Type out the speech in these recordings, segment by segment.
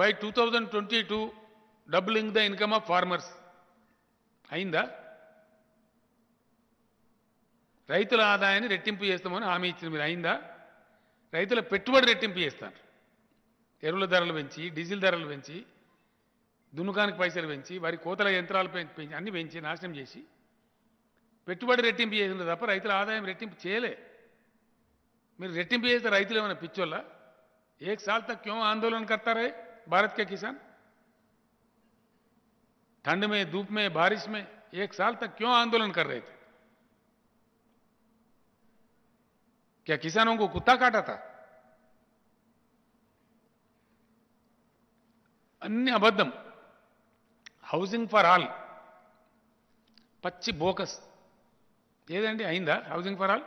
by two thousand twenty two doubling the income of farmers అయిందా రైతుల ఆదాయాన్ని రెట్టింపు చేస్తామని హామీ ఇచ్చిన మీరు అయిందా రైతుల పెట్టుబడి రెట్టింపు చేస్తారు ఎరువుల ధరలు పెంచి డీజిల్ ధరలు పెంచి దున్నుకానికి పైసలు పెంచి వారి కోతల యంత్రాలు పెంచి అన్ని పెంచి నాశనం చేసి పెట్టుబడి రెట్టింపు చేసింది తప్ప రైతుల ఆదాయం రెట్టింపు చేయలే మీరు రెట్టింపు చేస్తే రైతులు ఏమైనా పిచ్చోళ్ళ ఏక సాల్ తక్కువ ఆందోళన కర్తారే भारत के किसान ठंड में धूप में बारिश में एक साल तक क्यों आंदोलन कर रहे थे क्या किसानों को कुत्ता काटा था अन्य अबद्धम हाउसिंग फॉर ఆల్ पच्ची बोकस ये అయిందా housing for all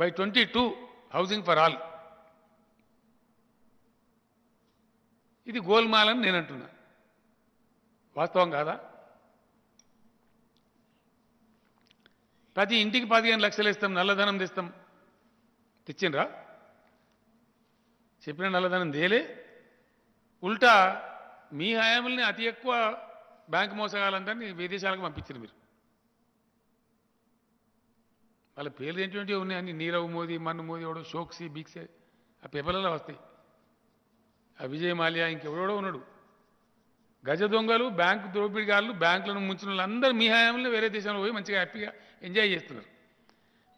by 22 housing for for ఇది గోల్మాలని నేను అంటున్నా వాస్తవం కాదా ప్రతి ఇంటికి పదిహేను లక్షలు ఇస్తాం నల్లధనం తెస్తాం తెచ్చిండ్రా చెప్పిన నల్లధనం తేలే ఉల్టా మీ హయాముల్ని అతి ఎక్కువ బ్యాంకు మోసగాలందరినీ విదేశాలకు పంపించారు మీరు వాళ్ళ పేర్లు ఏంటి ఉన్నాయని నీరవ్ మోదీ మన్ను మోదీ ఎవడో షోక్సీ బిక్సీ ఆ పేపర్లలో వస్తాయి ఆ విజయ్ మాల్యా ఇంకెవరో ఉన్నాడు గజ దొంగలు బ్యాంకు దోపిడిగాళ్ళు బ్యాంకులను ముంచిన వాళ్ళందరూ మీ హయాంలో వేరే దేశంలో పోయి మంచిగా హ్యాపీగా ఎంజాయ్ చేస్తున్నారు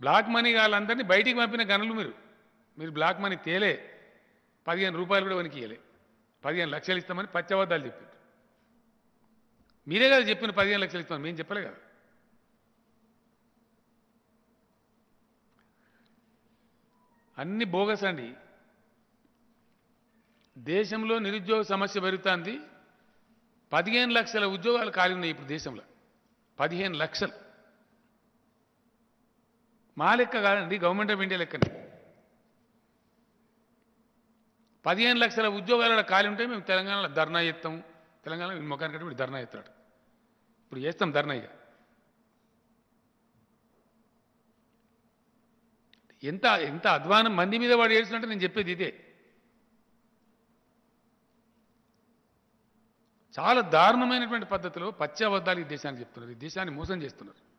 బ్లాక్ మనీ వాళ్ళందరినీ బయటికి పంపిన గనులు మీరు మీరు బ్లాక్ మనీ తేలే పదిహేను రూపాయలు కూడా వనికి పదిహేను లక్షలు ఇస్తామని పచ్చబద్దాలు చెప్పారు మీరే కదా చెప్పిన పదిహేను లక్షలు ఇస్తామని మేము చెప్పలే కదా అన్ని బోగస్ అండి దేశంలో నిరుద్యోగ సమస్య పెరుగుతుంది పదిహేను లక్షల ఉద్యోగాలు ఖాళీ ఉన్నాయి ఇప్పుడు దేశంలో పదిహేను లక్షలు మా లెక్క కాదండి గవర్నమెంట్ ఆఫ్ ఇండియా లెక్కనే పదిహేను లక్షల ఉద్యోగాలు ఖాళీ ఉంటే మేము తెలంగాణలో ధర్నా చేస్తాం తెలంగాణ ముఖానికి ఇప్పుడు ధర్నా చేస్తాడు ఇప్పుడు చేస్తాం ధర్నా ఇక ఎంత ఎంత అధ్వానం మంది మీద వాడు చేస్తున్నట్టు నేను చెప్పేది ఇదే చాలా దారుణమైనటువంటి పద్ధతిలో పచ్చి అబద్ధాలు ఈ దేశానికి చెప్తున్నారు ఈ దేశాన్ని మోసం చేస్తున్నారు